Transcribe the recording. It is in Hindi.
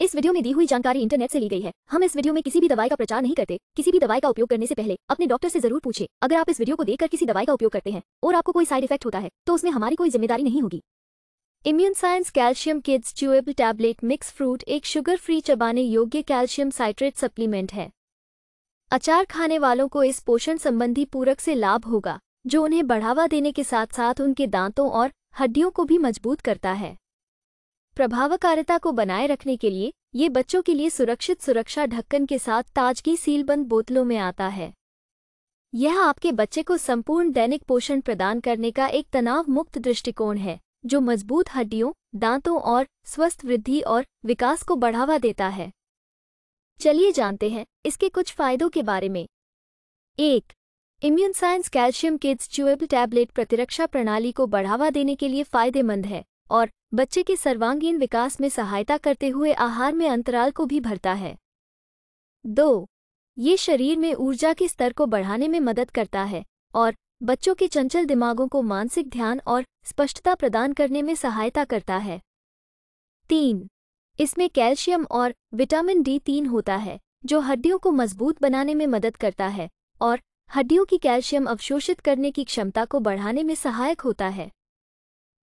इस वीडियो में दी हुई जानकारी इंटरनेट से ली गई है हम इस वीडियो में किसी भी दवाई का प्रचार नहीं करते किसी भी दवाई का उपयोग करने से पहले अपने डॉक्टर से जरूर पूछे अगर आप इस वीडियो को देखकर किसी दवाई का उपयोग करते हैं और आपको कोई साइड इफेक्ट होता है तो उसमें हमारी कोई जिम्मेदारी नहीं होगी immune science calcium kids chewable tablet mix fruit एक शुगर फ्री चबाने योग्य कैल्शियम साइट्रेट सप्लीमेंट है अचार खाने वालों को इस पोषण संबंधी पूरक से लाभ होगा जो उन्हें बढ़ावा देने के साथ साथ उनके दांतों और हड्डियों को भी मजबूत करता है प्रभावकारिता को बनाए रखने के लिए ये बच्चों के लिए सुरक्षित सुरक्षा ढक्कन के साथ ताजगी सीलबंद बोतलों में आता है यह आपके बच्चे को संपूर्ण दैनिक पोषण प्रदान करने का एक तनाव मुक्त दृष्टिकोण है जो मजबूत हड्डियों दांतों और स्वस्थ वृद्धि और विकास को बढ़ावा देता है चलिए जानते हैं इसके कुछ फायदों के बारे में एक immune science calcium kids chewable tablet प्रतिरक्षा प्रणाली को बढ़ावा देने के लिए फायदेमंद है और बच्चे के सर्वांगीण विकास में सहायता करते हुए आहार में अंतराल को भी भरता है दो ये शरीर में ऊर्जा के स्तर को बढ़ाने में मदद करता है और बच्चों के चंचल दिमागों को मानसिक ध्यान और स्पष्टता प्रदान करने में सहायता करता है तीन इसमें कैल्शियम और विटामिन डी तीन होता है जो हड्डियों को मजबूत बनाने में मदद करता है और हड्डियों की कैल्शियम अवशोषित करने की क्षमता को बढ़ाने में सहायक होता है